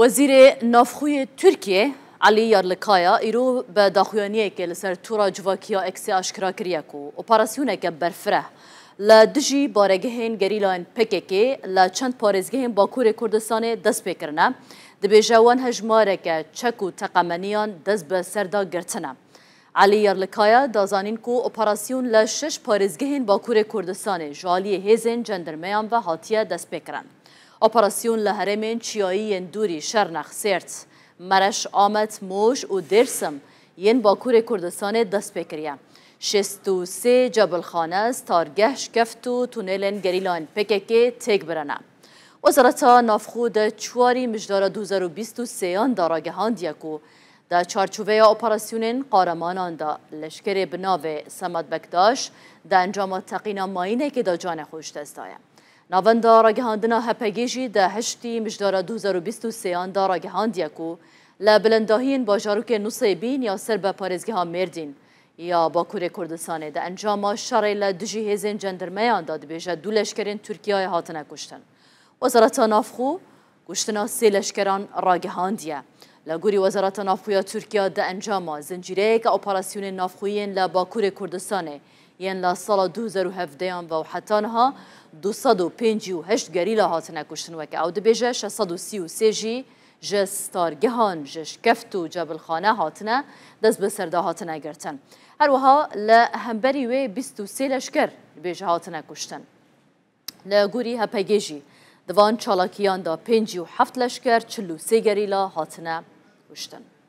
وەزیرێ نافخوی تورکیە علی یارلکایە ئیرۆ بە داخوێنیەکێ لەسەر تووڕ جوواکییا ئەکسی ئاشکراکرە و ئۆپاراسیونەکە بەرفرە لە دژی بارەگەهێن گەریلاەن پێکێکێ لە چەند پارێزگەهێن باکوورێ کوردستانێ دەست پێکردە دەبێژەوان هەژمارەکە چەک و تەقەمەنیان دەست بە سەردا گرتنە. علی یارلکایە دازانین کو ئۆپاراسیون لە شش پارێزگەهێن باکوورێ کوردستانی ژالی هێزن جەندرمەیان بە هاتیە دەست پێکرن. اپراسیون لە چیایی شرنخ، شرنخ شەرنەخ مرش آمد موش و درسم ین باکور کردستان دست پێکرە. شست و سێ جەبلخانە ستارگەهش کەفت و تونل گریلان پککی تک برەنە. وزارت نافخود چواری مجدار دوزار و بیست و دا لشکر بناو قارەماناندا بکداش در انجام تقینا ماینه که دا جان خوش دستایم ناوندا راگەهاندنا هەپەگی ژی دە هشتی مژدارە 2023یان دا راگەهاندیە و لە بلنداهین باژارکێ نووسێبین یا سەر بە پارێزگەها مردین یا باکوورێ کوردستانێ دە ئەنجامما شەڕێ لە دژی هێزن جەندرمەیاندا دەبێژە دوو لەشکرین تورکیای هاتنە کوشتن. وەزارەتە نافخو گوشتنا سێ لەشکران راگەهاندیە. لە گوری وەزارەتە نافخویە تورکیا دە ئەنجامما زنجیرەیەکە ئۆپاراسیونێن نافخویین لە باکوورێ کوردستانێ. یان لا سال 2017 و حتانها 258 گریلا هاتن کشتن وکه او دبیجه 633 جی جس تارگهان جش کفتو جبل خانه هاتنه دست به سرده هاتنه گرتن هر وها لهمبری وی 23 لشکر بیجه هاتنه کشتن لگوری هپگیجی دوان چالاکیان دا پنجی و هفت لشکر چلو سه گریلا هاتنه کشتن